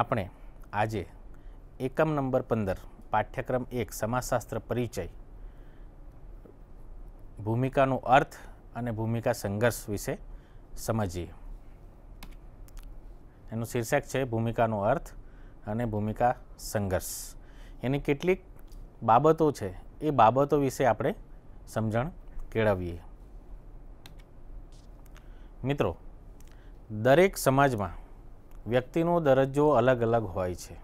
આપણે આજે એકમ નંબર પંદર પાઠ્યક્રમ એક સમાજશાસ્ત્ર પરિચય ભૂમિકાનો અર્થ અને ભૂમિકા સંઘર્ષ વિશે સમજીએ એનું શીર્ષક છે ભૂમિકાનો અર્થ અને ભૂમિકા સંઘર્ષ એની કેટલીક બાબતો છે એ બાબતો વિશે આપણે સમજણ કેળવીએ મિત્રો દરેક સમાજમાં વ્યક્તિનો દરજ્જો અલગ અલગ હોય છે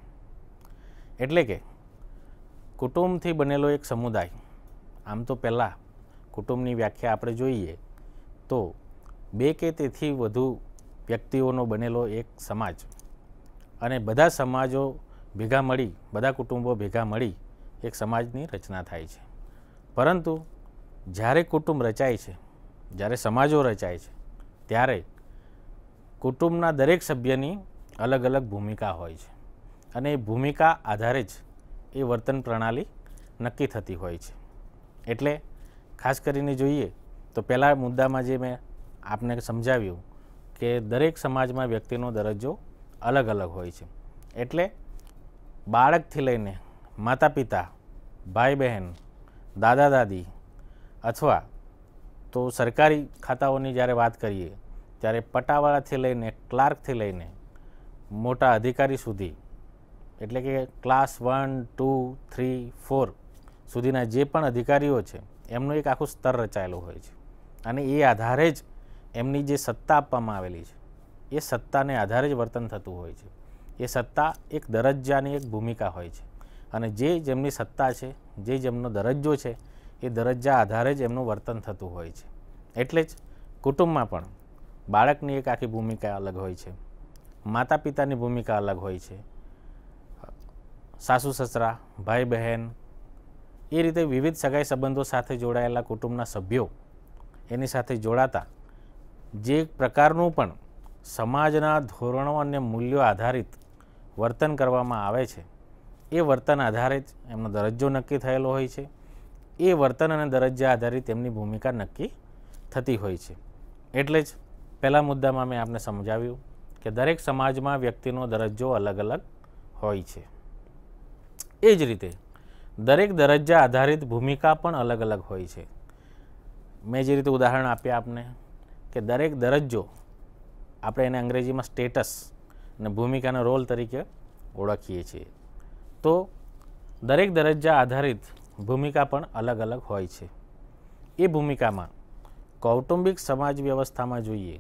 એટલે કે કુટુંબથી બનેલો એક સમુદાય આમ તો પહેલાં કુટુંબની વ્યાખ્યા આપણે જોઈએ તો બે કે તેથી વધુ વ્યક્તિઓનો બનેલો એક સમાજ અને બધા સમાજો ભેગા મળી બધા કુટુંબો ભેગા મળી એક સમાજની રચના થાય છે પરંતુ જ્યારે કુટુંબ રચાય છે જ્યારે સમાજો રચાય છે ત્યારે કુટુંબના દરેક સભ્યની અલગ અલગ ભૂમિકા હોય છે અને એ ભૂમિકા આધારે જ એ વર્તન પ્રણાલી નક્કી થતી હોય છે એટલે ખાસ કરીને જોઈએ તો પહેલાં મુદ્દામાં જે મેં આપને સમજાવ્યું કે દરેક સમાજમાં વ્યક્તિનો દરજ્જો અલગ અલગ હોય છે એટલે બાળકથી લઈને માતા પિતા ભાઈ બહેન દાદા દાદી અથવા તો સરકારી ખાતાઓની જ્યારે વાત કરીએ ત્યારે પટાવાળાથી લઈને ક્લાર્કથી લઈને મોટા અધિકારી સુધી એટલે કે class one two three four સુધીના જે પણ અધિકારીઓ છે એમનું એક આખું સ્તર રચાયેલું હોય છે અને એ આધારે જ એમની જે સત્તા આપવામાં આવેલી છે એ સત્તાને આધારે જ વર્તન થતું હોય છે એ સત્તા એક દરજ્જાની એક ભૂમિકા હોય છે અને જે જેમની સત્તા છે જે જેમનો દરજ્જો છે એ દરજ્જા આધારે જ એમનું વર્તન થતું હોય છે એટલે જ કુટુંબમાં પણ બાળકની એક આખી ભૂમિકા અલગ હોય છે માતા પિતાની ભૂમિકા અલગ હોય છે સાસુ સસરા ભાઈ બહેન એ રીતે વિવિધ સગાઈ સંબંધો સાથે જોડાયેલા કુટુંબના સભ્યો એની સાથે જોડાતા જે પ્રકારનું પણ સમાજના ધોરણો અને મૂલ્યો આધારિત વર્તન કરવામાં આવે છે એ વર્તન આધારિત એમનો દરજ્જો નક્કી થયેલો હોય છે એ વર્તન અને દરજ્જા આધારિત એમની ભૂમિકા નક્કી થતી હોય છે એટલે જ પહેલા મુદ્દામાં મેં આપને સમજાવ્યું કે દરેક સમાજમાં વ્યક્તિનો દરજ્જો અલગ અલગ હોય છે એ જ રીતે દરેક દરજ્જા આધારિત ભૂમિકા પણ અલગ અલગ હોય છે મેં જે રીતે ઉદાહરણ આપ્યા આપને કે દરેક દરજ્જો આપણે એને અંગ્રેજીમાં સ્ટેટસ અને ભૂમિકાના રોલ તરીકે ઓળખીએ છીએ તો દરેક દરજ્જા આધારિત ભૂમિકા પણ અલગ અલગ હોય છે એ ભૂમિકામાં કૌટુંબિક સમાજ વ્યવસ્થામાં જોઈએ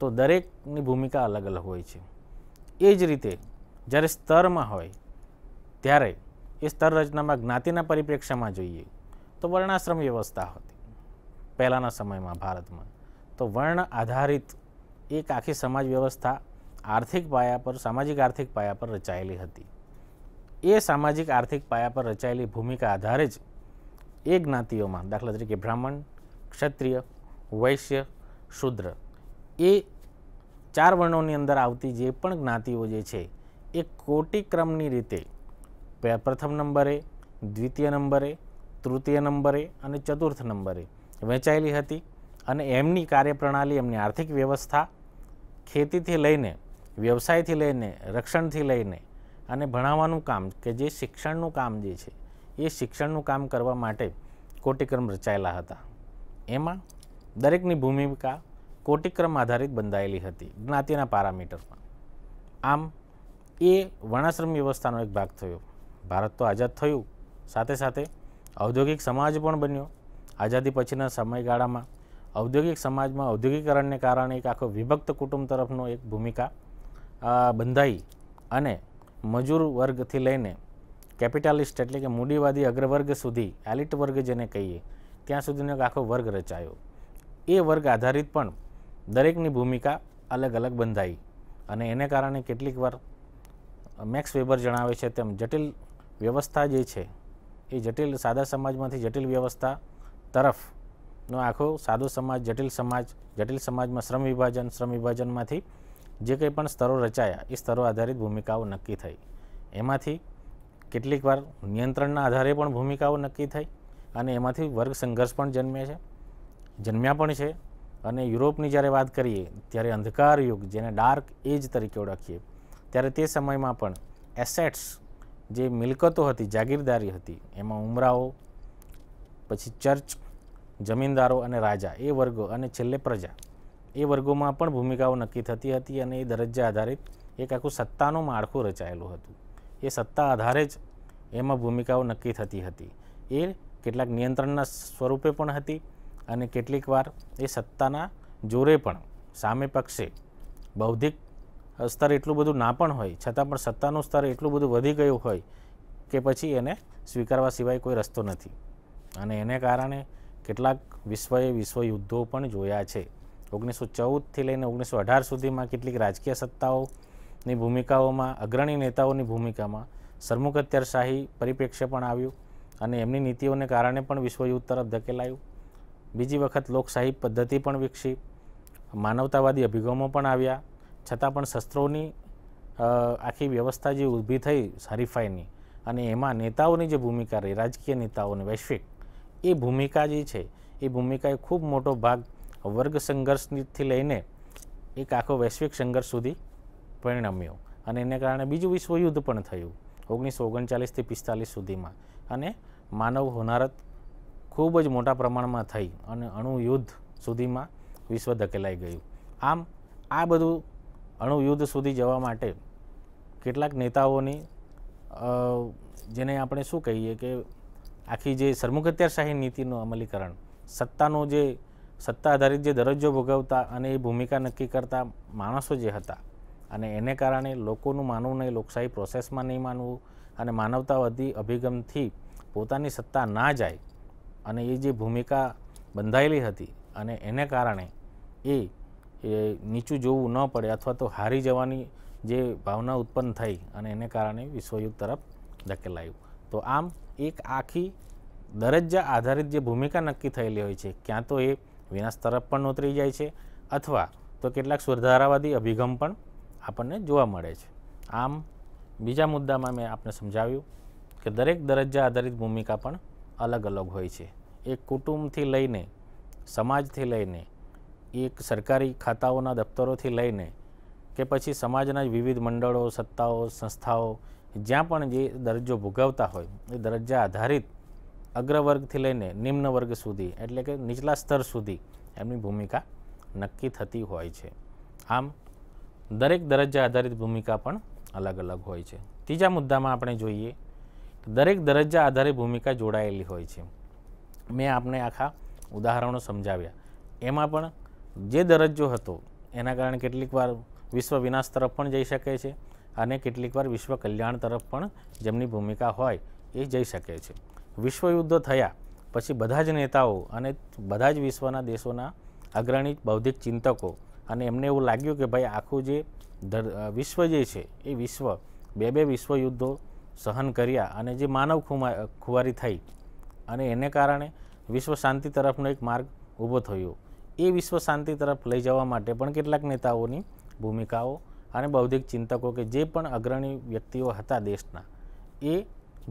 તો દરેકની ભૂમિકા અલગ અલગ હોય છે એ જ રીતે જ્યારે સ્તરમાં હોય ત્યારે એ સ્તર રચનામાં જ્ઞાતિના પરિપ્રેક્ષ્યમાં જોઈએ તો વર્ણાશ્રમ વ્યવસ્થા હતી પહેલાંના સમયમાં ભારતમાં તો વર્ણ આધારિત એક આખી સમાજ વ્યવસ્થા આર્થિક પાયા પર સામાજિક આર્થિક પાયા પર રચાયેલી હતી એ સામાજિક આર્થિક પાયા પર રચાયેલી ભૂમિકા આધારે જ એ જ્ઞાતિઓમાં દાખલા તરીકે બ્રાહ્મણ ક્ષત્રિય વૈશ્ય શુદ્ર એ ચાર વર્ણોની અંદર આવતી જે પણ જ્ઞાતિઓ જે છે એ કોટિક્રમની રીતે પ્રથમ નંબરે દ્વિતીય નંબરે તૃતીય નંબરે અને ચતુર્થ નંબરે વહેંચાયેલી હતી અને એમની કાર્યપ્રણાલી એમની આર્થિક વ્યવસ્થા ખેતીથી લઈને વ્યવસાયથી લઈને રક્ષણથી લઈને અને ભણાવવાનું કામ કે જે શિક્ષણનું કામ જે છે એ શિક્ષણનું કામ કરવા માટે કોટિક્રમ રચાયેલા હતા એમાં દરેકની ભૂમિકા કોટિક્રમ આધારિત બંધાયેલી હતી જ્ઞાતિના પારામીટરમાં આમ એ વર્ણાશ્રમ વ્યવસ્થાનો એક ભાગ થયો ભારત તો આઝાદ થયું સાથે સાથે ઔદ્યોગિક સમાજ પણ બન્યો આઝાદી પછીના સમયગાળામાં ઔદ્યોગિક સમાજમાં ઔદ્યોગિકરણને કારણે એક આખો વિભક્ત કુટુંબ તરફનો એક ભૂમિકા બંધાઈ અને મજૂર વર્ગથી લઈને કેપિટાલિસ્ટ એટલે કે મૂડીવાદી અગ્રવર્ગ સુધી એલિટ વર્ગ જેને કહીએ ત્યાં સુધીનો એક આખો વર્ગ રચાયો એ વર્ગ આધારિત પણ દરેકની ભૂમિકા અલગ અલગ બંધાઈ અને એને કારણે કેટલીક વાર મેક્સ વેબર જણાવે છે તેમ જટિલ વ્યવસ્થા જે છે એ જટિલ સાદા સમાજમાંથી જટિલ વ્યવસ્થા તરફનો આખો સાદો સમાજ જટિલ સમાજ જટિલ સમાજમાં શ્રમ વિભાજન શ્રમ વિભાજનમાંથી જે કંઈ પણ સ્તરો રચાયા એ સ્તરો આધારિત ભૂમિકાઓ નક્કી થઈ એમાંથી કેટલીક વાર નિયંત્રણના આધારે પણ ભૂમિકાઓ નક્કી થઈ અને એમાંથી વર્ગ સંઘર્ષ પણ જન્મે છે જન્મ્યા પણ છે અને યુરોપની જ્યારે વાત કરીએ ત્યારે અંધકાર યુગ જેને ડાર્ક એજ તરીકે ઓળખીએ ત્યારે તે સમયમાં પણ એસેટ્સ જે મિલકતો હતી જાગીરદારી હતી એમાં ઉમરાઓ પછી ચર્ચ જમીનદારો અને રાજા એ વર્ગો અને છેલ્લે પ્રજા એ વર્ગોમાં પણ ભૂમિકાઓ નક્કી થતી હતી અને એ દરજ્જા આધારિત એક આખું સત્તાનું માળખું રચાયેલું હતું એ સત્તા આધારે જ એમાં ભૂમિકાઓ નક્કી થતી હતી એ કેટલાક નિયંત્રણના સ્વરૂપે પણ હતી અને કેટલીકવાર એ સત્તાના જોરે પણ સામે પક્ષે બૌદ્ધિક સ્તર એટલું બધું ના પણ હોય છતાં પણ સત્તાનું સ્તર એટલું બધું વધી ગયું હોય કે પછી એને સ્વીકારવા સિવાય કોઈ રસ્તો નથી અને એને કારણે કેટલાક વિશ્વએ વિશ્વયુદ્ધો પણ જોયા છે ઓગણીસો ચૌદથી લઈને ઓગણીસો અઢાર સુધીમાં કેટલીક રાજકીય સત્તાઓની ભૂમિકાઓમાં અગ્રણી નેતાઓની ભૂમિકામાં સરમુખ અત્યારશાહી પરિપ્રેક્ષ્ય પણ આવ્યું અને એમની નીતિઓને કારણે પણ વિશ્વયુદ્ધ તરફ ધકેલાયું બીજી વખત લોકશાહી પદ્ધતિ પણ વિકસી માનવતાવાદી અભિગમો પણ આવ્યા છતાં પણ શસ્ત્રોની આખી વ્યવસ્થા જે ઊભી થઈ હરીફાઈની અને એમાં નેતાઓની જે ભૂમિકા રહી રાજકીય નેતાઓની વૈશ્વિક એ ભૂમિકા જે છે એ ભૂમિકાએ ખૂબ મોટો ભાગ વર્ગ સંઘર્ષથી લઈને એક આખો વૈશ્વિક સંઘર્ષ સુધી પરિણમ્યો અને એને કારણે બીજું વિશ્વયુદ્ધ પણ થયું ઓગણીસો ઓગણચાલીસથી પિસ્તાલીસ સુધીમાં અને માનવ હોનારત ખૂબ જ મોટા પ્રમાણમાં થઈ અને અણુયુદ્ધ સુધીમાં વિશ્વ ધકેલાઈ ગયું આમ આ બધું અણુયુદ્ધ સુધી જવા માટે કેટલાક નેતાઓની જેને આપણે શું કહીએ કે આખી જે સરમુખત્યારશાહી નીતિનું અમલીકરણ સત્તાનો જે સત્તા આધારિત જે દરજ્જો ભોગવતા અને એ ભૂમિકા નક્કી કરતા માણસો જે હતા અને એને કારણે લોકોનું માનવું નહીં લોકશાહી પ્રોસેસમાં નહીં માનવું અને માનવતાવાદી અભિગમથી પોતાની સત્તા ના જાય અને એ જે ભૂમિકા બંધાયેલી હતી અને એને કારણે એ નીચું જોવું ન પડે અથવા તો હારી જવાની જે ભાવના ઉત્પન્ન થઈ અને એને કારણે વિશ્વયુદ્ધ તરફ ધકેલાયું તો આમ એક આખી દરજ્જા આધારિત જે ભૂમિકા નક્કી થયેલી હોય છે ક્યાં તો એ વિનાશ તરફ પણ ઉતરી જાય છે અથવા તો કેટલાક સુધારાવાદી અભિગમ પણ આપણને જોવા મળે છે આમ બીજા મુદ્દામાં મેં આપને સમજાવ્યું કે દરેક દરજ્જા આધારિત ભૂમિકા પણ અલગ અલગ હોય છે એક કુટુંબથી લઈને સમાજથી લઈને એક સરકારી ખાતાઓના દફતરોથી લઈને કે પછી સમાજના વિવિધ મંડળો સત્તાઓ સંસ્થાઓ જ્યાં પણ જે દરજ્જો ભોગવતા હોય એ દરજ્જા આધારિત અગ્રવર્ગથી લઈને નિમ્ન વર્ગ સુધી એટલે કે નીચલા સ્તર સુધી એમની ભૂમિકા નક્કી થતી હોય છે આમ દરેક દરજ્જા આધારિત ભૂમિકા પણ અલગ અલગ હોય છે ત્રીજા મુદ્દામાં આપણે જોઈએ દરેક દરજ્જા આધારે ભૂમિકા જોડાયેલી હોય છે મેં આપને આખા ઉદાહરણો સમજાવ્યા એમાં પણ જે દરજ્જો હતો એના કારણે કેટલીક વાર વિશ્વ વિનાશ તરફ પણ જઈ શકે છે અને કેટલીકવાર વિશ્વ કલ્યાણ તરફ પણ જેમની ભૂમિકા હોય એ જઈ શકે છે વિશ્વયુદ્ધ થયા પછી બધા જ નેતાઓ અને બધા જ વિશ્વના દેશોના અગ્રણી બૌદ્ધિક ચિંતકો અને એમને એવું લાગ્યું કે ભાઈ આખું જે વિશ્વ જે છે એ વિશ્વ બે બે વિશ્વયુદ્ધો સહન કર્યા અને જે માનવ ખુવારી થઈ અને એને કારણે વિશ્વ શાંતિ તરફનો એક માર્ગ ઊભો થયો એ વિશ્વ શાંતિ તરફ લઈ જવા માટે પણ કેટલાક નેતાઓની ભૂમિકાઓ અને બૌદ્ધિક ચિંતકો કે જે પણ અગ્રણી વ્યક્તિઓ હતા દેશના એ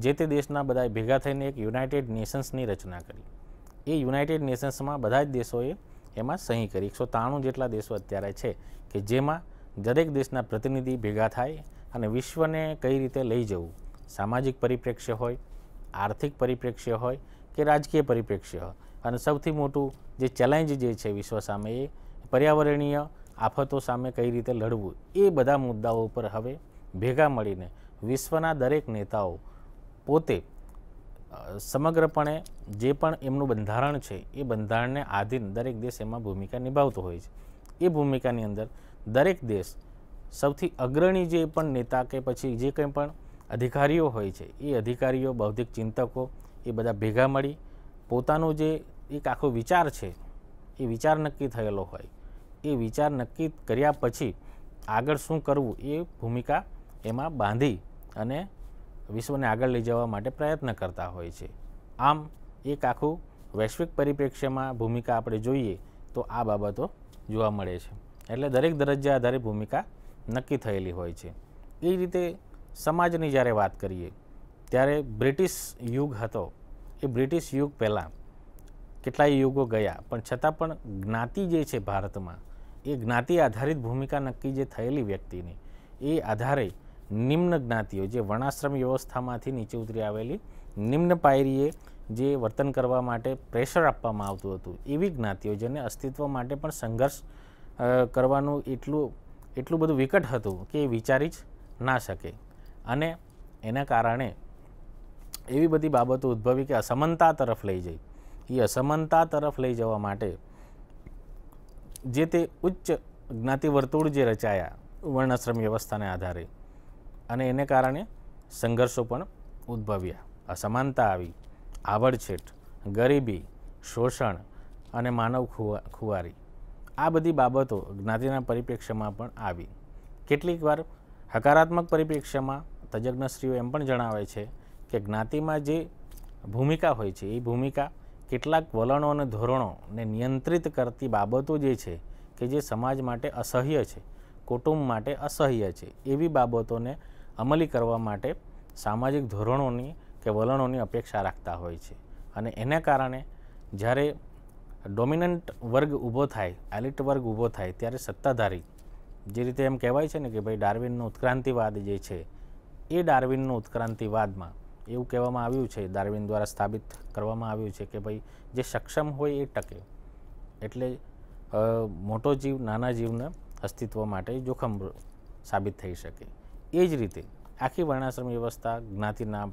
જે તે દેશના બધા ભેગા થઈને એક યુનાઇટેડ નેશન્સની રચના કરી એ યુનાઇટેડ નેશન્સમાં બધા જ દેશોએ એમાં સહી કરી એકસો ત્રાણું જેટલા દેશો અત્યારે છે કે જેમાં દરેક દેશના પ્રતિનિધિ ભેગા થાય અને વિશ્વને કઈ રીતે લઈ જવું સામાજિક પરિપ્રેક્ષ્ય હોય આર્થિક પરિપ્રેક્ષ્ય હોય કે રાજકીય પરિપ્રેક્ષ્ય હોય અને સૌથી મોટું જે ચેલેન્જ જે છે વિશ્વ સામે એ પર્યાવરણીય આફતો સામે કઈ રીતે લડવું એ બધા મુદ્દાઓ ઉપર હવે ભેગા મળીને વિશ્વના દરેક નેતાઓ પોતે સમગ્રપણે જે પણ એમનું બંધારણ છે એ બંધારણને આધીન દરેક દેશ એમાં ભૂમિકા નિભાવતો હોય છે એ ભૂમિકાની અંદર દરેક દેશ સૌથી અગ્રણી જે પણ નેતા કે પછી જે કંઈ પણ અધિકારીઓ હોય છે એ અધિકારીઓ બૌદ્ધિક ચિંતકો એ બધા ભેગા મળી પોતાનો જે એક આખો વિચાર છે એ વિચાર નક્કી થયેલો હોય એ વિચાર નક્કી કર્યા પછી આગળ શું કરવું એ ભૂમિકા એમાં બાંધી અને વિશ્વને આગળ લઈ જવા માટે પ્રયત્ન કરતા હોય છે આમ એક આખું વૈશ્વિક પરિપ્રેક્ષ્યમાં ભૂમિકા આપણે જોઈએ તો આ બાબતો જોવા મળે છે એટલે દરેક દરજ્જા આધારે ભૂમિકા નક્કી થયેલી હોય છે એ રીતે સમાજની જ્યારે વાત કરીએ ત્યારે બ્રિટિશ યુગ હતો એ બ્રિટિશ યુગ પહેલાં કેટલાય યુગો ગયા પણ છતાં પણ જ્ઞાતિ જે છે ભારતમાં એ જ્ઞાતિ આધારિત ભૂમિકા નક્કી જે થયેલી વ્યક્તિની એ આધારે નિમ્ન જ્ઞાતિઓ જે વર્ણાશ્રમ વ્યવસ્થામાંથી નીચે ઉતરી આવેલી નિમ્ન પાયરીએ જે વર્તન કરવા માટે પ્રેશર આપવામાં આવતું હતું એવી જ્ઞાતિઓ જેને અસ્તિત્વ માટે પણ સંઘર્ષ કરવાનું એટલું એટલું બધું વિકટ હતું કે એ વિચારી જ ના શકે અને એના કારણે એવી બધી બાબતો ઉદ્ભવી કે અસમાનતા તરફ લઈ જઈ એ અસમાનતા તરફ લઈ જવા માટે જે તે ઉચ્ચ જ્ઞાતિ વર્તુળ જે રચાયા વર્ણાશ્રમ વ્યવસ્થાને આધારે અને એને કારણે સંઘર્ષો પણ ઉદ્ભવ્યા અસમાનતા આવી આવડછેટ ગરીબી શોષણ અને માનવ ખુવારી આ બધી બાબતો જ્ઞાતિના પરિપ્રેક્ષ્યમાં પણ આવી કેટલીક વાર હકારાત્મક પરિપ્રેક્ષ્યમાં તજજ્ઞશ્રીઓ એમ પણ જણાવે છે કે જ્ઞાતિમાં જે ભૂમિકા હોય છે એ ભૂમિકા કેટલાક વલણો અને ધોરણોને નિયંત્રિત કરતી બાબતો જે છે કે જે સમાજ માટે અસહ્ય છે કુટુંબ માટે અસહ્ય છે એવી બાબતોને અમલી કરવા માટે સામાજિક ધોરણોની કે વલણોની અપેક્ષા રાખતા હોય છે અને એના કારણે જ્યારે ડોમિનન્ટ વર્ગ ઊભો થાય એલિટ વર્ગ ઊભો થાય ત્યારે સત્તાધારી જે રીતે એમ કહેવાય છે ને કે ભાઈ ડાર્વિનનો ઉત્ક્રાંતિવાદ જે છે એ ડાર્વિનનું ઉત્ક્રાંતિવાદમાં એવું કહેવામાં આવ્યું છે ડાર્વિન દ્વારા સ્થાપિત કરવામાં આવ્યું છે કે ભાઈ જે સક્ષમ હોય એ ટકે એટલે મોટો જીવ નાના જીવના અસ્તિત્વ માટે જોખમ સાબિત થઈ શકે એ જ રીતે આખી વર્ણાશ્રમ વ્યવસ્થા જ્ઞાતિના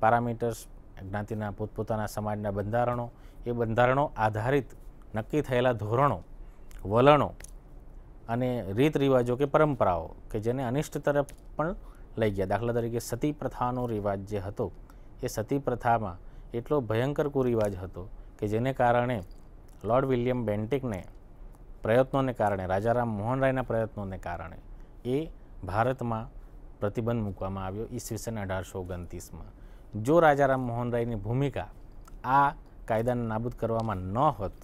પારામીટર્સ જ્ઞાતિના પોતપોતાના સમાજના બંધારણો એ બંધારણો આધારિત નક્કી થયેલા ધોરણો વલણો અને રીત રિવાજો કે પરંપરાઓ કે જેને અનિષ્ટ તરફ પણ લઈ ગયા દાખલા તરીકે સતી પ્રથાનો રિવાજ જે હતો એ સતી પ્રથામાં એટલો ભયંકર કુરિવાજ હતો કે જેને કારણે લોર્ડ વિલિયમ બેન્ટિકને પ્રયત્નોને કારણે રાજારામ મોહન રાયના પ્રયત્નોને કારણે એ ભારતમાં પ્રતિબંધ મૂકવામાં આવ્યો ઈસવીસન અઢારસો ઓગણત્રીસમાં જો રાજારામ મોહન રાયની ભૂમિકા આ કાયદાને નાબૂદ કરવામાં ન હોત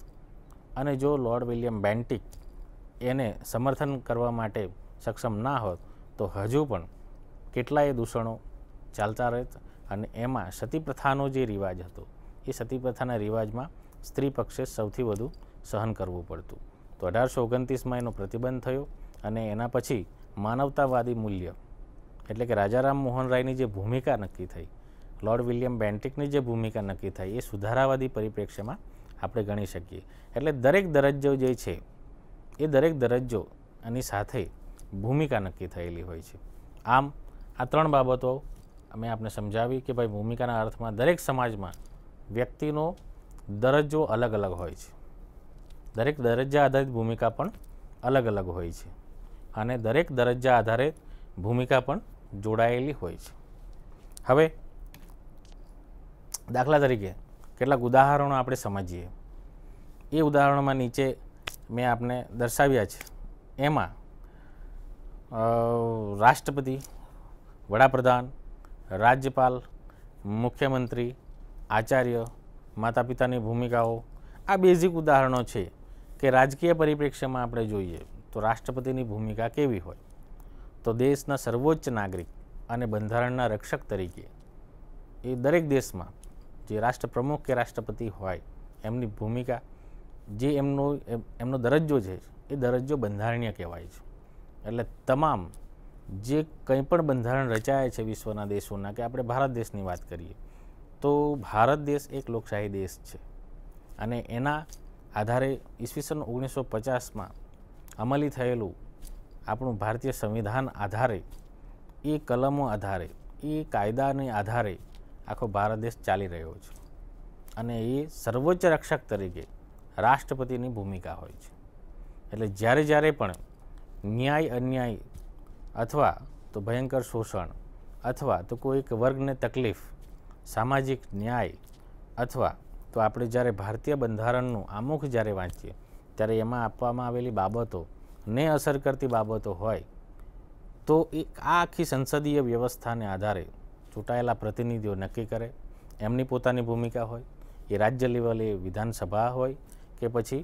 અને જો લોર્ડ વિલિયમ બેન્ટિક એને સમર્થન કરવા માટે સક્ષમ ના હોત તો હજુ પણ કેટલાય દૂષણો ચાલતા રહેતા અને એમાં સતીપ્રથાનો જે રિવાજ હતો એ સતીપ્રથાના રિવાજમાં સ્ત્રી પક્ષે સૌથી વધુ સહન કરવું પડતું તો અઢારસો ઓગણત્રીસમાં એનો પ્રતિબંધ થયો અને એના પછી માનવતાવાદી મૂલ્ય એટલે કે રાજારામ મોહન રાયની જે ભૂમિકા નક્કી થઈ લોર્ડ વિલિયમ બેન્ટિકની જે ભૂમિકા નક્કી થઈ એ સુધારાવાદી પરિપ્રેક્ષ્યમાં આપણે ગણી શકીએ એટલે દરેક દરજ્જો જે છે એ દરેક દરજ્જો એની સાથે ભૂમિકા નક્કી થયેલી હોય છે આમ આ ત્રણ બાબતો અમે આપને સમજાવી કે ભાઈ ભૂમિકાના અર્થમાં દરેક સમાજમાં વ્યક્તિનો દરજ્જો અલગ અલગ હોય છે દરેક દરજ્જા આધારિત ભૂમિકા પણ અલગ અલગ હોય છે અને દરેક દરજ્જા આધારિત ભૂમિકા પણ જોડાયેલી હોય છે હવે દાખલા તરીકે કેટલાક ઉદાહરણો આપણે સમજીએ એ ઉદાહરણોમાં નીચે મેં આપને દર્શાવ્યા છે એમાં રાષ્ટ્રપતિ વડાપ્રધાન રાજ્યપાલ મુખ્યમંત્રી આચાર્ય માતા પિતાની ભૂમિકાઓ આ બેઝિક ઉદાહરણો છે કે રાજકીય પરિપ્રેક્ષ્યમાં આપણે જોઈએ તો રાષ્ટ્રપતિની ભૂમિકા કેવી હોય તો દેશના સર્વોચ્ચ નાગરિક અને બંધારણના રક્ષક તરીકે એ દરેક દેશમાં જે રાષ્ટ્રપ્રમુખ કે રાષ્ટ્રપતિ હોય એમની ભૂમિકા જે એમનો એમનો દરજ્જો છે એ દરજ્જો બંધારણીય કહેવાય છે એટલે તમામ જે કંઈ પણ બંધારણ રચાયા છે વિશ્વના દેશોના કે આપણે ભારત દેશની વાત કરીએ તો ભારત દેશ એક લોકશાહી દેશ છે અને એના આધારે ઈસવીસન ઓગણીસો પચાસમાં અમલી થયેલું આપણું ભારતીય સંવિધાન આધારે એ કલમો આધારે એ કાયદાને આધારે આખો ભારત દેશ ચાલી રહ્યો છે અને એ સર્વોચ્ચ રક્ષક તરીકે રાષ્ટ્રપતિની ભૂમિકા હોય છે એટલે જ્યારે જ્યારે પણ ન્યાય અન્યાય અથવા તો ભયંકર શોષણ અથવા તો કોઈક વર્ગને તકલીફ સામાજિક ન્યાય અથવા તો આપણે જ્યારે ભારતીય બંધારણનું આમુખ જ્યારે વાંચીએ ત્યારે એમાં આપવામાં આવેલી બાબતોને અસર કરતી બાબતો હોય તો એ આ આખી સંસદીય વ્યવસ્થાને આધારે ચૂંટાયેલા પ્રતિનિધિઓ નક્કી કરે એમની પોતાની ભૂમિકા હોય એ રાજ્ય લેવલે વિધાનસભા હોય કે પછી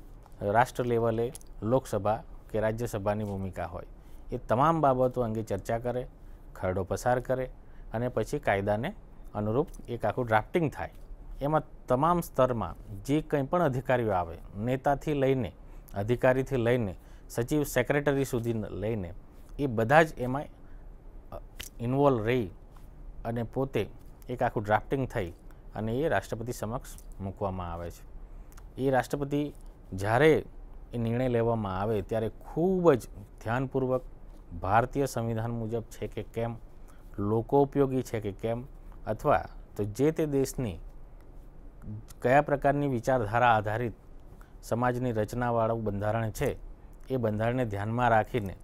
રાષ્ટ્ર લેવલે લોકસભા કે રાજ્યસભાની ભૂમિકા હોય એ તમામ બાબતો અંગે ચર્ચા કરે ખરડો પસાર કરે અને પછી કાયદાને અનુરૂપ એક આખું ડ્રાફ્ટિંગ થાય એમાં તમામ સ્તરમાં જે કંઈ પણ અધિકારીઓ આવે નેતાથી લઈને અધિકારીથી લઈને સચિવ સેક્રેટરી સુધી લઈને એ બધા જ એમાં ઇન્વોલ્વ રહી અને પોતે એક આખું ડ્રાફ્ટિંગ થઈ અને એ રાષ્ટ્રપતિ સમક્ષ મૂકવામાં આવે છે એ રાષ્ટ્રપતિ જ્યારે એ નિર્ણય લેવામાં આવે ત્યારે ખૂબ જ ધ્યાનપૂર્વક ભારતીય સંવિધાન મુજબ છે કે કેમ લોકો ઉપયોગી છે કે કેમ અથવા તો જે તે દેશની કયા પ્રકારની વિચારધારા આધારિત સમાજની રચનાવાળું બંધારણ છે એ બંધારણને ધ્યાનમાં રાખીને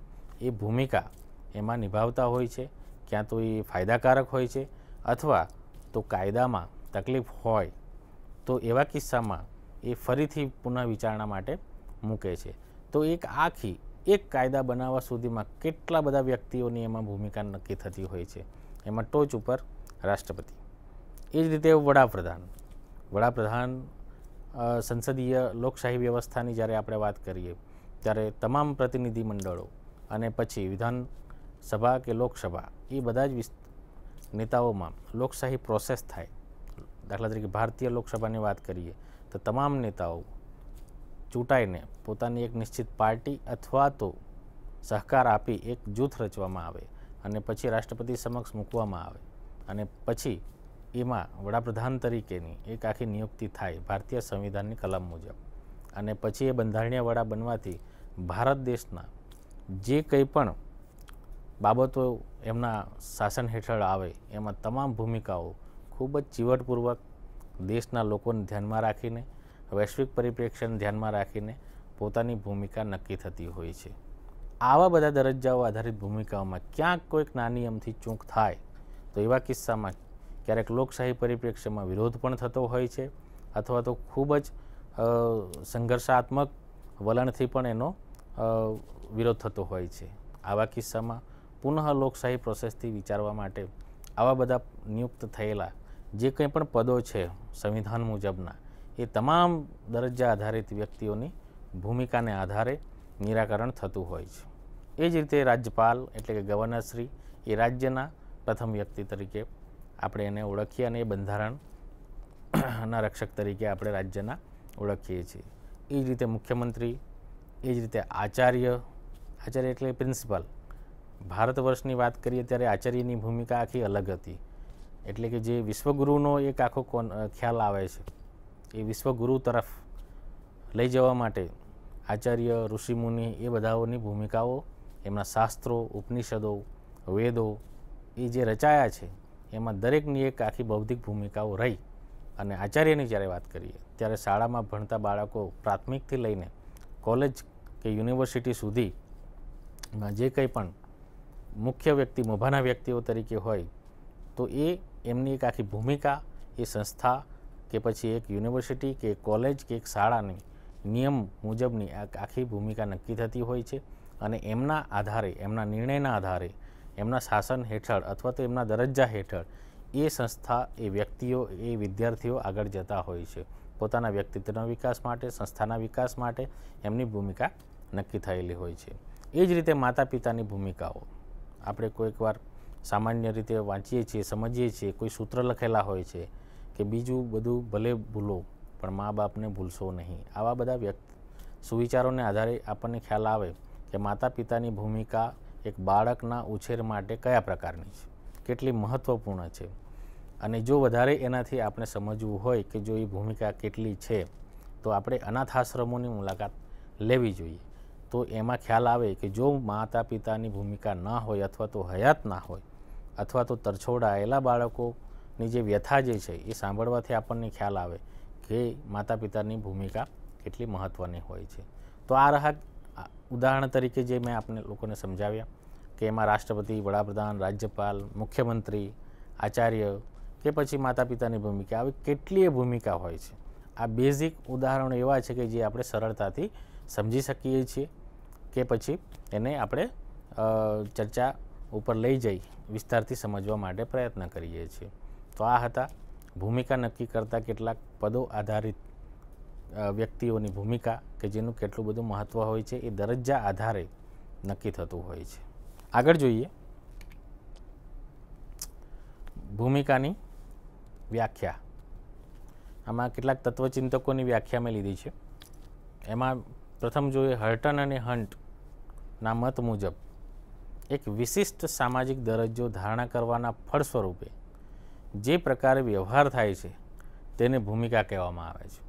એ ભૂમિકા એમાં નિભાવતા હોય છે ક્યાં તો એ ફાયદાકારક હોય છે અથવા તો કાયદામાં તકલીફ હોય તો એવા કિસ્સામાં એ ફરીથી પુનઃ વિચારણા માટે મૂકે છે તો એક આખી એક કાયદા બનાવવા સુધીમાં કેટલા બધા વ્યક્તિઓની એમાં ભૂમિકા નક્કી થતી હોય છે એમાં ટોચ ઉપર રાષ્ટ્રપતિ એ જ રીતે વડાપ્રધાન વડાપ્રધાન સંસદીય લોકશાહી વ્યવસ્થાની જ્યારે આપણે વાત કરીએ ત્યારે તમામ પ્રતિનિધિ મંડળો અને પછી વિધાનસભા કે લોકસભા એ બધા જ નેતાઓમાં લોકશાહી પ્રોસેસ થાય દાખલા તરીકે ભારતીય લોકસભાની વાત કરીએ તો તમામ નેતાઓ ચૂંટાઈને પોતાની એક નિશ્ચિત પાર્ટી અથવા તો સહકાર આપી એક જૂથ રચવામાં આવે અને પછી રાષ્ટ્રપતિ સમક્ષ મૂકવામાં આવે અને પછી એમાં વડાપ્રધાન તરીકેની એક આખી નિયુક્તિ થાય ભારતીય સંવિધાનની કલમ મુજબ અને પછી એ બંધારણીય વડા બનવાથી ભારત દેશના જે કંઈ પણ બાબતો એમના શાસન હેઠળ આવે એમાં તમામ ભૂમિકાઓ ખૂબ જ ચીવટપૂર્વક દેશના લોકોને ધ્યાનમાં રાખીને વૈશ્વિક પરિપ્રેક્ષ્યને ધ્યાનમાં રાખીને પોતાની ભૂમિકા નક્કી થતી હોય છે આવા બધા દરજ્જાઓ આધારિત ભૂમિકાઓમાં ક્યાંક કોઈક નાની અમથી ચૂંક થાય તો એવા કિસ્સામાં ક્યારેક લોકશાહી પરિપ્રેક્ષ્યમાં વિરોધ પણ થતો હોય છે અથવા તો ખૂબ જ સંઘર્ષાત્મક વલણથી પણ એનો વિરોધ થતો હોય છે આવા કિસ્સામાં પુનઃ લોકશાહી પ્રોસેસથી વિચારવા માટે આવા બધા નિયુક્ત થયેલા જે કંઈ પણ પદો છે સંવિધાન મુજબના એ તમામ દરજ્જા આધારિત વ્યક્તિઓની ભૂમિકાને આધારે નિરાકરણ થતું હોય છે એ જ રીતે રાજ્યપાલ એટલે કે ગવર્નરશ્રી એ રાજ્યના પ્રથમ વ્યક્તિ તરીકે આપણે એને ઓળખીએ અને એ બંધારણના રક્ષક તરીકે આપણે રાજ્યના ઓળખીએ છીએ એ જ રીતે મુખ્યમંત્રી એ જ રીતે આચાર્ય આચાર્ય એટલે પ્રિન્સિપાલ ભારત વર્ષની વાત કરીએ ત્યારે આચાર્યની ભૂમિકા આખી અલગ હતી એટલે કે જે વિશ્વગુરુનો એક આખો કોન ખ્યાલ આવે છે એ વિશ્વગુરુ તરફ લઈ જવા માટે આચાર્ય ઋષિમુનિ એ બધાઓની ભૂમિકાઓ એમના શાસ્ત્રો ઉપનિષદો વેદો એ જે રચાયા છે એમાં દરેકની એક આખી બૌદ્ધિક ભૂમિકાઓ રહી અને આચાર્યની જ્યારે વાત કરીએ ત્યારે શાળામાં ભણતા બાળકો પ્રાથમિકથી લઈને કોલેજ કે યુનિવર્સિટી સુધીમાં જે કંઈ પણ મુખ્ય વ્યક્તિ મોભાના વ્યક્તિઓ તરીકે હોય તો એ એમની એક આખી ભૂમિકા એ સંસ્થા કે પછી એક યુનિવર્સિટી કે કોલેજ કે એક શાળાની નિયમ મુજબની આખી ભૂમિકા નક્કી થતી હોય છે અને એમના આધારે એમના નિર્ણયના આધારે એમના શાસન હેઠળ અથવા તો એમના દરજ્જા હેઠળ એ સંસ્થા એ વ્યક્તિઓ એ વિદ્યાર્થીઓ આગળ જતા હોય છે પોતાના વ્યક્તિત્વના વિકાસ માટે સંસ્થાના વિકાસ માટે એમની ભૂમિકા નક્કી થયેલી હોય છે એ જ રીતે માતા પિતાની ભૂમિકાઓ આપણે કોઈકવાર સામાન્ય રીતે વાંચીએ છીએ સમજીએ છીએ કોઈ સૂત્ર લખેલા હોય છે કે બીજું બધું ભલે ભૂલો પણ મા બાપને ભૂલશો નહીં આવા બધા વ્યક્તિ સુવિચારોને આધારે આપણને ખ્યાલ આવે કે માતા પિતાની ભૂમિકા એક બાળકના ઉછેર માટે કયા પ્રકારની છે કેટલી મહત્ત્વપૂર્ણ છે અને જો વધારે એનાથી આપણે સમજવું હોય કે જો એ ભૂમિકા કેટલી છે તો આપણે અનાથાશ્રમોની મુલાકાત લેવી જોઈએ તો એમાં ખ્યાલ આવે કે જો માતા પિતાની ભૂમિકા ના હોય અથવા તો હયાત ના હોય અથવા તો તરછોડાયેલા બાળકો ની જે વ્યથા જે છે એ સાંભળવાથી આપણને ખ્યાલ આવે કે માતા પિતાની ભૂમિકા કેટલી મહત્ત્વની હોય છે તો આ રહ્યા ઉદાહરણ તરીકે જે મેં આપણે લોકોને સમજાવ્યા કે એમાં રાષ્ટ્રપતિ વડાપ્રધાન રાજ્યપાલ મુખ્યમંત્રી આચાર્ય કે પછી માતા પિતાની ભૂમિકા આવી કેટલીય ભૂમિકા હોય છે આ બેઝિક ઉદાહરણો એવા છે કે જે આપણે સરળતાથી સમજી શકીએ છીએ કે પછી એને આપણે ચર્ચા ઉપર લઈ જઈ વિસ્તારથી સમજવા માટે પ્રયત્ન કરીએ છીએ તો આ હતા ભૂમિકા નક્કી કરતા કેટલાક પદો આધારિત વ્યક્તિઓની ભૂમિકા કે જેનું કેટલું બધું મહત્ત્વ હોય છે એ દરજ્જા આધારે નક્કી થતું હોય છે આગળ જોઈએ ભૂમિકાની વ્યાખ્યા આમાં કેટલાક તત્વચિંતકોની વ્યાખ્યા મેં લીધી છે એમાં પ્રથમ જોઈએ હર્ટન અને હન્ટ મત મુજબ એક વિશિષ્ટ સામાજિક દરજ્જો ધારણા કરવાના ફળસ્વરૂપે જે પ્રકારે વ્યવહાર થાય છે તેને ભૂમિકા કહેવામાં આવે છે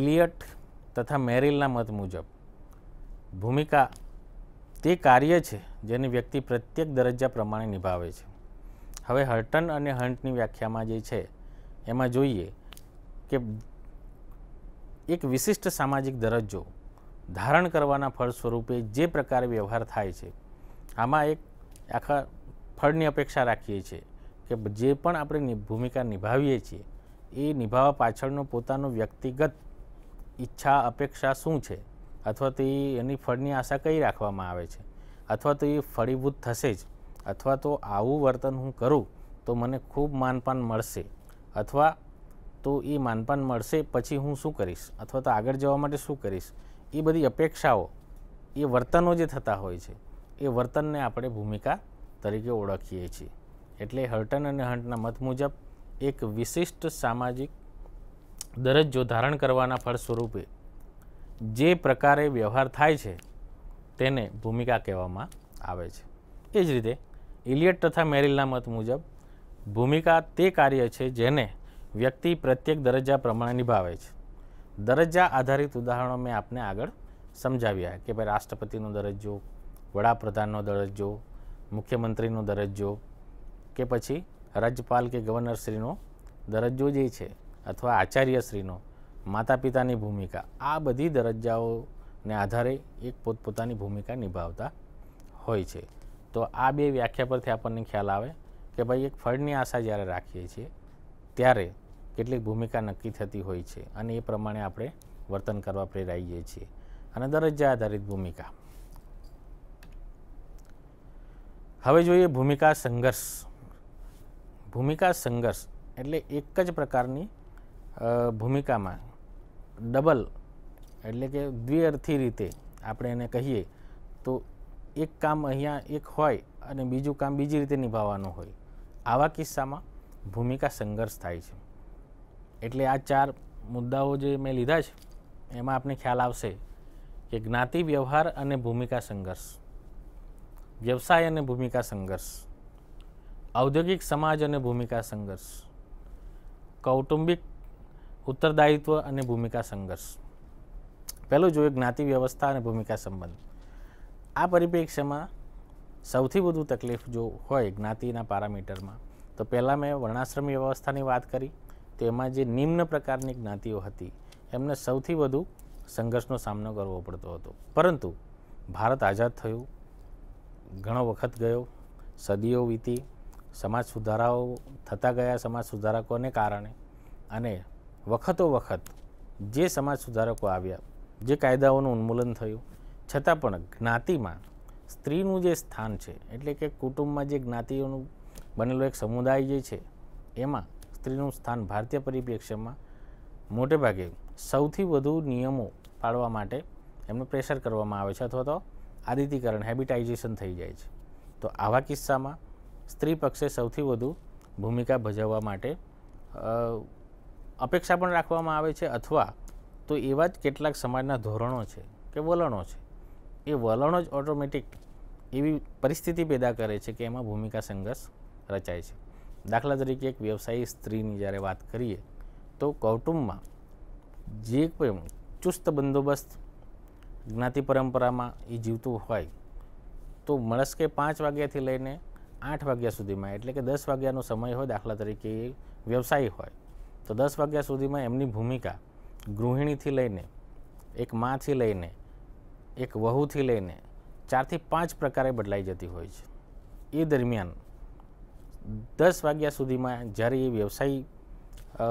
ઇલિયટ તથા મેરિલના મત મુજબ ભૂમિકા તે કાર્ય છે જેને વ્યક્તિ પ્રત્યેક દરજ્જા પ્રમાણે નિભાવે છે હવે હર્ટન અને હન્ટની વ્યાખ્યામાં જે છે એમાં જોઈએ કે એક વિશિષ્ટ સામાજિક દરજ્જો ધારણ કરવાના ફળ સ્વરૂપે જે પ્રકારે વ્યવહાર થાય છે આમાં એક આખા ફળની અપેક્ષા રાખીએ છીએ કે જે પણ આપણે ભૂમિકા નિભાવીએ છીએ એ નિભાવવા પાછળનો પોતાનો વ્યક્તિગત ઈચ્છા અપેક્ષા શું છે અથવા તો એની ફળની આશા કઈ રાખવામાં આવે છે અથવા તો એ ફળીભૂત થશે જ અથવા તો આવું વર્તન હું કરું તો મને ખૂબ માનપાન મળશે અથવા તો એ માનપાન મળશે પછી હું શું કરીશ અથવા તો આગળ જવા માટે શું કરીશ એ બધી અપેક્ષાઓ એ વર્તનો જે થતા હોય છે એ વર્તનને આપણે ભૂમિકા તરીકે ઓળખીએ છીએ એટલે હર્ટન અને હન્ટના મત મુજબ એક વિશિષ્ટ સામાજિક દરજ્જો ધારણ કરવાના ફળસ્વરૂપે જે પ્રકારે વ્યવહાર થાય છે તેને ભૂમિકા કહેવામાં આવે છે એ જ રીતે ઇલિયટ તથા મેરિલના મત મુજબ ભૂમિકા તે કાર્ય છે જેને વ્યક્તિ પ્રત્યેક દરજ્જા પ્રમાણે નિભાવે છે દરજ્જા આધારિત ઉદાહરણો મેં આપને આગળ સમજાવ્યા કે ભાઈ રાષ્ટ્રપતિનો દરજ્જો વડાપ્રધાનનો દરજ્જો મુખ્યમંત્રીનો દરજ્જો કે પછી રાજ્યપાલ કે ગવર્નરશ્રીનો દરજ્જો જે છે અથવા આચાર્યશ્રીનો માતા પિતાની ભૂમિકા આ બધી દરજ્જાઓને આધારે એક પોતપોતાની ભૂમિકા નિભાવતા હોય છે તો આ બે વ્યાખ્યા પરથી આપણને ખ્યાલ આવે કે ભાઈ એક ફળની આશા જ્યારે રાખીએ છીએ ત્યારે કેટલીક ભૂમિકા નક્કી થતી હોય છે અને એ પ્રમાણે આપણે વર્તન કરવા પ્રેરાઈએ છીએ અને દરજ્જા આધારિત ભૂમિકા હવે જોઈએ ભૂમિકા સંઘર્ષ ભૂમિકા સંઘર્ષ એટલે એક જ પ્રકારની ભૂમિકામાં ડબલ એટલે કે દ્વિઅર્થી રીતે આપણે એને કહીએ તો એક કામ અહીંયા એક હોય અને બીજું કામ બીજી રીતે નિભાવવાનું હોય આવા કિસ્સામાં ભૂમિકા સંઘર્ષ થાય છે એટલે આ ચાર મુદ્દાઓ જે મેં લીધા છે એમાં આપણે ખ્યાલ આવશે કે જ્ઞાતિ વ્યવહાર અને ભૂમિકા સંઘર્ષ વ્યવસાય અને ભૂમિકા સંઘર્ષ ઔદ્યોગિક સમાજ અને ભૂમિકા સંઘર્ષ કૌટુંબિક ઉત્તરદાયિત્વ અને ભૂમિકા સંઘર્ષ પહેલું જોયું જ્ઞાતિ વ્યવસ્થા અને ભૂમિકા સંબંધ આ પરિપ્રેક્ષ્યમાં સૌથી વધુ તકલીફ જો હોય જ્ઞાતિના પારામીટરમાં તો પહેલાં મેં વર્ણાશ્રમ વ્યવસ્થાની વાત કરી તો એમાં જે નિમ્ન પ્રકારની જ્ઞાતિઓ હતી એમને સૌથી વધુ સંઘર્ષનો સામનો કરવો પડતો હતો પરંતુ ભારત આઝાદ થયું ઘણો વખત ગયો સદીઓ વીતી સમાજ સુધારાઓ થતા ગયા સમાજ સુધારકોને કારણે અને વખતો વખત જે સમાજ સુધારકો આવ્યા જે કાયદાઓનું ઉન્મૂલન થયું છતાં પણ જ્ઞાતિમાં સ્ત્રીનું જે સ્થાન છે એટલે કે કુટુંબમાં જે જ્ઞાતિઓનું બનેલો એક સમુદાય જે છે એમાં સ્ત્રીનું સ્થાન ભારતીય પરિપ્રેક્ષ્યમાં મોટેભાગે સૌથી વધુ નિયમો પાળવા માટે એમને પ્રેશર કરવામાં આવે છે અથવા તો આદિતિકરણ હેબિટાઇઝેશન થઈ જાય છે તો આવા કિસ્સામાં સ્ત્રી પક્ષે સૌથી વધુ ભૂમિકા ભજવવા માટે અપેક્ષા પણ રાખવામાં આવે છે અથવા તો એવા જ કેટલાક સમાજના ધોરણો છે કે વલણો છે એ વલણો જ ઓટોમેટિક એવી પરિસ્થિતિ પેદા કરે છે કે એમાં ભૂમિકા સંઘર્ષ રચાય છે દાખલા તરીકે એક વ્યવસાયી સ્ત્રીની જ્યારે વાત કરીએ તો કૌટુંબમાં જે કોઈ ચુસ્ત બંદોબસ્ત જ્ઞાતિ પરંપરામાં એ જીવતું હોય તો મળસ્કે પાંચ વાગ્યાથી લઈને આઠ વાગ્યા સુધીમાં એટલે કે દસ વાગ્યાનો સમય હોય દાખલા તરીકે એ વ્યવસાયી હોય તો દસ વાગ્યા સુધીમાં એમની ભૂમિકા ગૃહિણીથી લઈને એક માથી લઈને એક વહુથી લઈને ચારથી પાંચ પ્રકારે બદલાઈ જતી હોય છે એ દરમિયાન દસ વાગ્યા સુધીમાં જ્યારે એ વ્યવસાય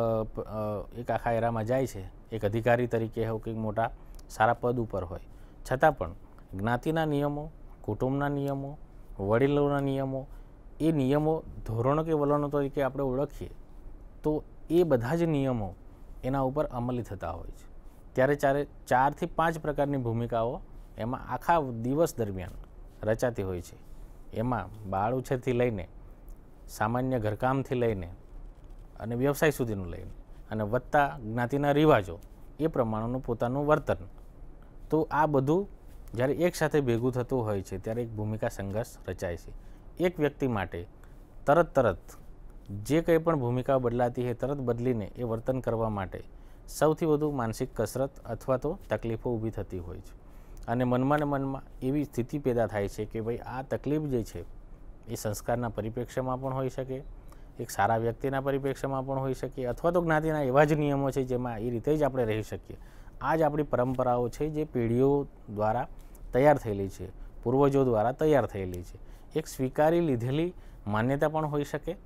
એક આખા એરામાં જાય છે એક અધિકારી તરીકે હોય કે મોટા સારા પદ ઉપર હોય છતાં પણ જ્ઞાતિના નિયમો કુટુંબના નિયમો વડીલોના નિયમો એ નિયમો ધોરણો કે વલણો તરીકે આપણે ઓળખીએ તો એ બધા જ નિયમો એના ઉપર અમલી થતા હોય છે ત્યારે ચારે ચારથી પાંચ પ્રકારની ભૂમિકાઓ એમાં આખા દિવસ દરમિયાન રચાતી હોય છે એમાં બાળ ઉછેરથી લઈને સામાન્ય ઘરકામથી લઈને અને વ્યવસાય સુધીનું લઈને અને વધતા જ્ઞાતિના રિવાજો એ પ્રમાણેનું પોતાનું વર્તન તો આ બધું જ્યારે એકસાથે ભેગું થતું હોય છે ત્યારે એક ભૂમિકા સંઘર્ષ રચાય છે એક વ્યક્તિ માટે તરત તરત જે કંઈ પણ ભૂમિકા બદલાતી છે તરત બદલીને એ વર્તન કરવા માટે સૌથી વધુ માનસિક કસરત અથવા તો તકલીફો ઊભી થતી હોય છે અને મનમાં ને મનમાં એવી સ્થિતિ પેદા થાય છે કે ભાઈ આ તકલીફ જે છે એ સંસ્કારના પરિપ્રેક્ષ્યમાં પણ હોઈ શકે એક સારા વ્યક્તિના પરિપ્રેક્ષ્યમાં પણ હોઈ શકીએ અથવા તો જ્ઞાતિના એવા જ નિયમો છે જેમાં એ રીતે જ આપણે રહી શકીએ આ જ આપણી પરંપરાઓ છે જે પેઢીઓ દ્વારા તૈયાર થયેલી છે પૂર્વજો દ્વારા તૈયાર થયેલી છે એક સ્વીકારી લીધેલી માન્યતા પણ હોઈ શકે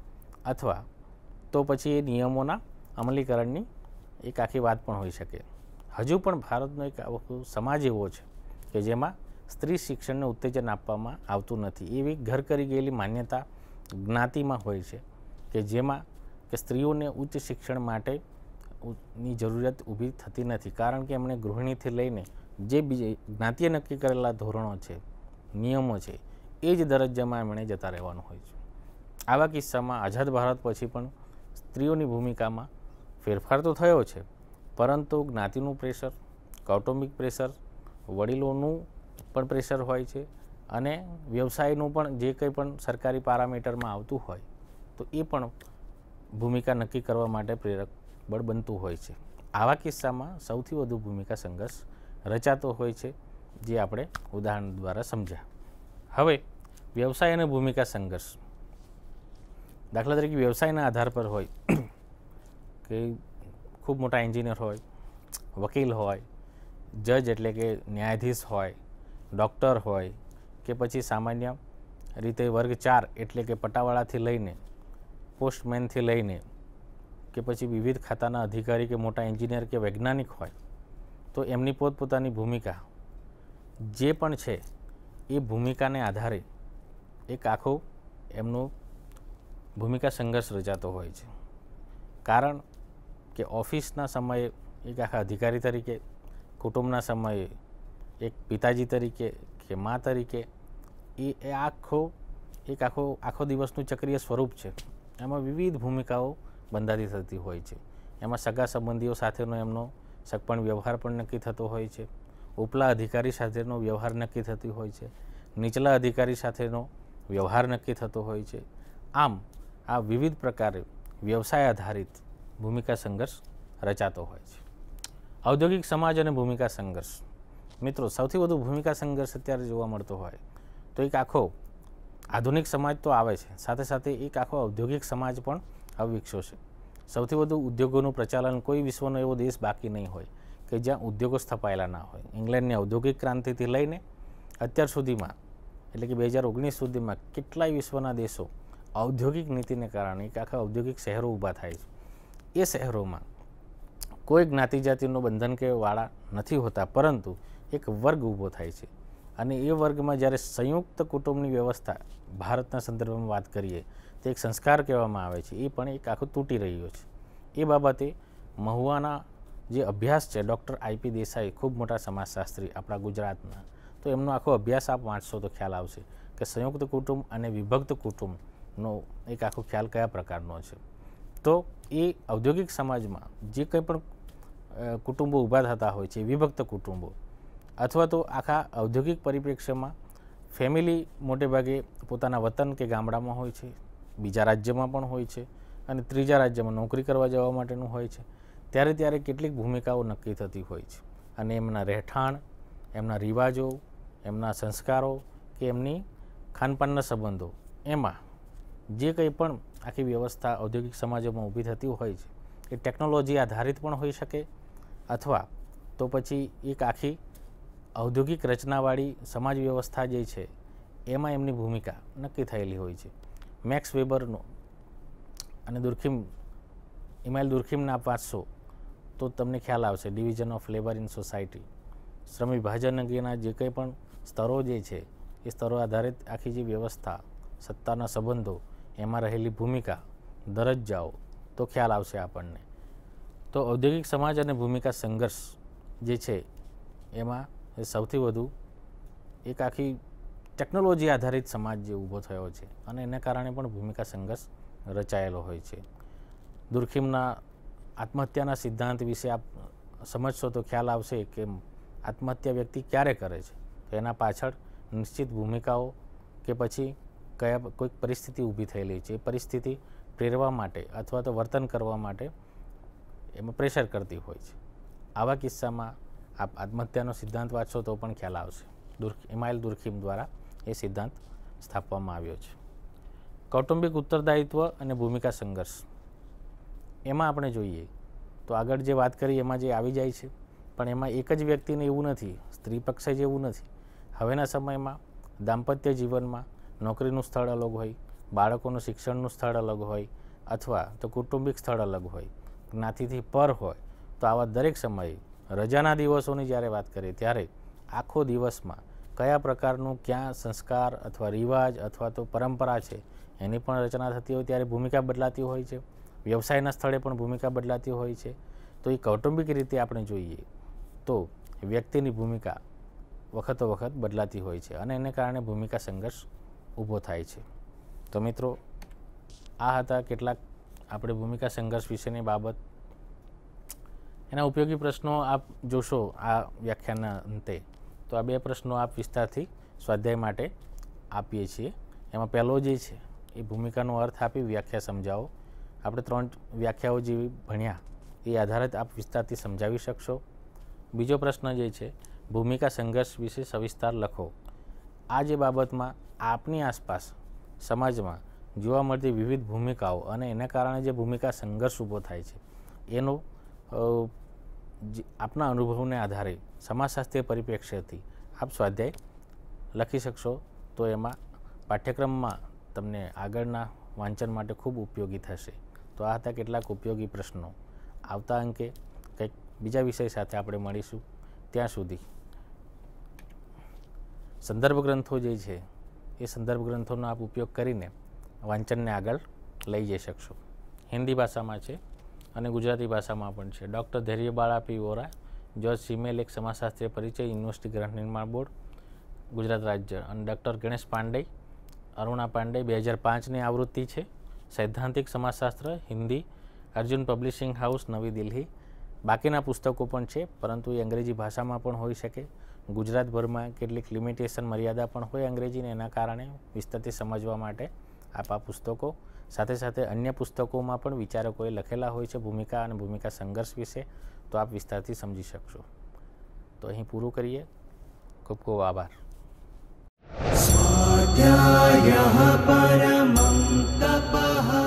અથવા તો પછી એ નિયમોના અમલીકરણની એક આખી વાત પણ હોઈ શકે હજુ પણ ભારતનો એક સમાજ એવો છે કે જેમાં સ્ત્રી શિક્ષણને ઉત્તેજન આપવામાં આવતું નથી એવી ઘર કરી ગયેલી માન્યતા જ્ઞાતિમાં હોય છે કે જેમાં કે સ્ત્રીઓને ઉચ્ચ શિક્ષણ માટે ની જરૂરિયાત ઊભી થતી નથી કારણ કે એમણે ગૃહિણીથી લઈને જે બીજે જ્ઞાતિએ નક્કી કરેલા ધોરણો છે નિયમો છે એ જ દરજ્જામાં એમણે જતા રહેવાનું હોય છે આવા કિસ્સામાં આઝાદ ભારત પછી પણ સ્ત્રીઓની ભૂમિકામાં ફેરફાર તો થયો છે પરંતુ જ્ઞાતિનું પ્રેશર કૌટુંબિક પ્રેશર વડીલોનું પણ પ્રેશર હોય છે અને વ્યવસાયનું પણ જે કંઈ પણ સરકારી પારામીટરમાં આવતું હોય તો એ પણ ભૂમિકા નક્કી કરવા માટે પ્રેરક બળ બનતું હોય છે આવા કિસ્સામાં સૌથી વધુ ભૂમિકા સંઘર્ષ રચાતો હોય છે જે આપણે ઉદાહરણ દ્વારા સમજ્યા હવે વ્યવસાય અને ભૂમિકા સંઘર્ષ દાખલા તરીકે વ્યવસાયના આધાર પર હોય કે ખૂબ મોટા એન્જિનિયર હોય વકીલ હોય જજ એટલે કે ન્યાયાધીશ હોય ડૉક્ટર હોય કે પછી સામાન્ય રીતે વર્ગ ચાર એટલે કે પટાવાળાથી લઈને પોસ્ટમેનથી લઈને કે પછી વિવિધ ખાતાના અધિકારી કે મોટા એન્જિનિયર કે વૈજ્ઞાનિક હોય તો એમની પોતપોતાની ભૂમિકા જે પણ છે એ ભૂમિકાને આધારે એક આખો એમનો ભૂમિકા સંઘર્ષ રચાતો હોય છે કારણ કે ઓફિસના સમયે એક આખા અધિકારી તરીકે કુટુંબના સમયે એક પિતાજી તરીકે કે મા તરીકે એ આખો એક આખો આખો દિવસનું ચક્રિય સ્વરૂપ છે એમાં વિવિધ ભૂમિકાઓ બંધાતી થતી હોય છે એમાં સગા સંબંધીઓ સાથેનો એમનો સગપણ વ્યવહાર પણ નક્કી થતો હોય છે ઉપલા અધિકારી સાથેનો વ્યવહાર નક્કી થતી હોય છે નીચલા અધિકારી સાથેનો વ્યવહાર નક્કી થતો હોય છે આમ આ વિવિધ પ્રકારે વ્યવસાય આધારિત ભૂમિકા સંઘર્ષ રચાતો હોય છે ઔદ્યોગિક સમાજ અને ભૂમિકા સંઘર્ષ મિત્રો સૌથી વધુ ભૂમિકા સંઘર્ષ અત્યારે જોવા મળતો હોય તો એક આખો આધુનિક સમાજ તો આવે છે સાથે સાથે એક આખો ઔદ્યોગિક સમાજ પણ હવે છે સૌથી વધુ ઉદ્યોગોનું પ્રચાલન કોઈ વિશ્વનો એવો દેશ બાકી નહીં હોય કે જ્યાં ઉદ્યોગો સ્થપાયેલા ના હોય ઇંગ્લેન્ડની ઔદ્યોગિક ક્રાંતિથી લઈને અત્યાર સુધીમાં એટલે કે બે હજાર ઓગણીસ સુધીમાં કેટલાય વિશ્વના દેશો ઔદ્યોગિક નીતિને કારણે એક આખા ઔદ્યોગિક શહેરો ઊભા થાય છે એ શહેરોમાં કોઈ જ્ઞાતિ જાતિનું બંધન કે વાળા નથી હોતા પરંતુ એક વર્ગ ઊભો થાય છે અને એ વર્ગમાં જ્યારે સંયુક્ત કુટુંબની વ્યવસ્થા ભારતના સંદર્ભમાં વાત કરીએ તો એક સંસ્કાર કહેવામાં આવે છે એ પણ એક આખો તૂટી રહ્યો છે એ બાબતે મહુવાના જે અભ્યાસ છે ડૉક્ટર આઈપી દેસાઈ ખૂબ મોટા સમાજશાસ્ત્રી આપણા ગુજરાતના તો એમનો આખો અભ્યાસ આપ વાંચશો તો ખ્યાલ આવશે કે સંયુક્ત કુટુંબ અને વિભક્ત કુટુંબનો એક આખો ખ્યાલ કયા પ્રકારનો છે તો એ ઔદ્યોગિક સમાજમાં જે કંઈ પણ કુટુંબો ઊભા થતા હોય છે વિભક્ત કુટુંબો અથવા તો આખા ઔદ્યોગિક પરિપ્રેક્ષ્યમાં ફેમિલી મોટેભાગે પોતાના વતન કે ગામડામાં હોય છે બીજા રાજ્યમાં પણ હોય છે અને ત્રીજા રાજ્યમાં નોકરી કરવા જવા માટેનું હોય છે ત્યારે ત્યારે કેટલીક ભૂમિકાઓ નક્કી થતી હોય છે અને એમના રહેઠાણ એમના રિવાજો એમના સંસ્કારો કે એમની ખાનપાનના સંબંધો એમાં જે કંઈ પણ આખી વ્યવસ્થા ઔદ્યોગિક સમાજોમાં ઊભી થતી હોય છે એ ટેકનોલોજી આધારિત પણ હોઈ શકે અથવા તો પછી એક આખી ઔદ્યોગિક રચનાવાળી સમાજ વ્યવસ્થા જે છે એમાં એમની ભૂમિકા નક્કી થયેલી હોય છે મેક્સ વેબરનો અને દુર્ખીમ ઇમાઇલ દુર્ખીમના વાંચશો તો તમને ખ્યાલ આવશે division of labour in society શ્રમ વિભાજન અંગેના જે કંઈ પણ સ્તરો જે છે એ સ્તરો આધારિત આખી જે વ્યવસ્થા સત્તાના સંબંધો એમાં રહેલી ભૂમિકા દરજ્જાઓ તો ખ્યાલ આવશે આપણને તો ઔદ્યોગિક સમાજ અને ભૂમિકા સંઘર્ષ જે છે એમાં એ સૌથી વધુ એક આખી ટેકનોલોજી આધારિત સમાજ જે ઊભો થયો છે અને એને કારણે પણ ભૂમિકા સંઘર્ષ રચાયેલો હોય છે દુર્ખીમના આત્મહત્યાના સિદ્ધાંત વિશે આપ સમજશો તો ખ્યાલ આવશે કે આત્મહત્યા વ્યક્તિ ક્યારે કરે છે તો એના પાછળ નિશ્ચિત ભૂમિકાઓ કે પછી કયા કોઈક પરિસ્થિતિ ઊભી થયેલી છે એ પરિસ્થિતિ પ્રેરવા માટે અથવા તો વર્તન કરવા માટે એમાં પ્રેશર કરતી હોય છે આવા કિસ્સામાં આપ આત્મહત્યાનો સિદ્ધાંત વાંચશો તો પણ ખ્યાલ આવશે દુર્ખ ઇમાઇલ દુર્ખીમ દ્વારા એ સિદ્ધાંત સ્થાપવામાં આવ્યો છે કૌટુંબિક ઉત્તરદાયિત્વ અને ભૂમિકા સંઘર્ષ એમાં આપણે જોઈએ તો આગળ જે વાત કરી એમાં જે આવી જાય છે પણ એમાં એક જ વ્યક્તિને એવું નથી સ્ત્રી પક્ષે જ એવું નથી હવેના સમયમાં દાંપત્ય જીવનમાં નોકરીનું સ્થળ અલગ હોય બાળકોનું શિક્ષણનું સ્થળ અલગ હોય અથવા તો કૌટુંબિક સ્થળ અલગ હોય જ્ઞાતિથી પર હોય તો આવા દરેક સમયે રજાના દિવસોની જ્યારે વાત કરીએ ત્યારે આખો દિવસમાં કયા પ્રકારનું ક્યાં સંસ્કાર અથવા રિવાજ અથવા તો પરંપરા છે એની પણ રચના થતી હોય ત્યારે ભૂમિકા બદલાતી હોય છે વ્યવસાયના સ્થળે પણ ભૂમિકા બદલાતી હોય છે તો એ કૌટુંબિક રીતે આપણે જોઈએ તો વ્યક્તિની ભૂમિકા વખતો વખત બદલાતી હોય છે અને એને કારણે ભૂમિકા સંઘર્ષ ઊભો થાય છે તો મિત્રો આ હતા કેટલાક આપણે ભૂમિકા સંઘર્ષ વિશેની બાબત એના ઉપયોગી પ્રશ્નો આપ જોશો આ વ્યાખ્યાનના અંતે તો આ બે પ્રશ્નો આપ વિસ્તારથી સ્વાધ્યાય માટે આપીએ છીએ એમાં પહેલો જે છે એ ભૂમિકાનો અર્થ આપી વ્યાખ્યા સમજાવો આપણે ત્રણ વ્યાખ્યાઓ જેવી ભણ્યા એ આધારિત આપ વિસ્તારથી સમજાવી શકશો બીજો પ્રશ્ન જે છે ભૂમિકા સંઘર્ષ વિશે સવિસ્તાર લખો આ જે બાબતમાં આપની આસપાસ સમાજમાં જોવા મળતી વિવિધ ભૂમિકાઓ અને એના કારણે જે ભૂમિકા સંઘર્ષ ઊભો થાય છે એનો આપના અનુભવને આધારે સમાજશાસ્ત્રીય પરિપ્રેક્ષ્યથી આપ સ્વાધ્યાય લખી શકશો તો એમાં પાઠ્યક્રમમાં તમને આગળના વાંચન માટે ખૂબ ઉપયોગી થશે તો આ હતા કેટલાક ઉપયોગી પ્રશ્નો આવતા અંકે કંઈક બીજા વિષય સાથે આપણે મળીશું ત્યાં સુધી સંદર્ભ ગ્રંથો જે છે એ સંદર્ભ ગ્રંથોનો આપ ઉપયોગ કરીને વાંચનને આગળ લઈ જઈ શકશો હિન્દી ભાષામાં છે અને ગુજરાતી ભાષામાં પણ છે doctor Dhairyabala P Vora George Simmel એક સમાજશાસ્ત્રીય પરિચય યુનિવર્સિટી ગ્રાન્ટ નિર્માણ બોર્ડ ગુજરાત રાજ્ય અને ડૉક્ટર ગણેશ પાંડે અરુણા પાંડે બે હજાર પાંચની આવૃત્તિ છે સૈદ્ધાંતિક સમાજશાસ્ત્ર હિન્દી અર્જુન પબ્લિશિંગ હાઉસ નવી દિલ્હી બાકીના પુસ્તકો પણ છે પરંતુ એ અંગ્રેજી ભાષામાં પણ હોઈ શકે ગુજરાતભરમાં કેટલીક લિમિટેશન મર્યાદા પણ હોય અંગ્રેજીને એના કારણે વિસ્તારથી સમજવા માટે આપા પુસ્તકો સાથે સાથે અન્ય પુસ્તકોમાં પણ વિચારકોએ લખેલા હોય છે ભૂમિકા અને ભૂમિકા સંઘર્ષ વિશે તો આપ વિસ્તારથી સમજી શકશો તો અહીં પૂરું કરીએ ખૂબ ખૂબ આભાર परमं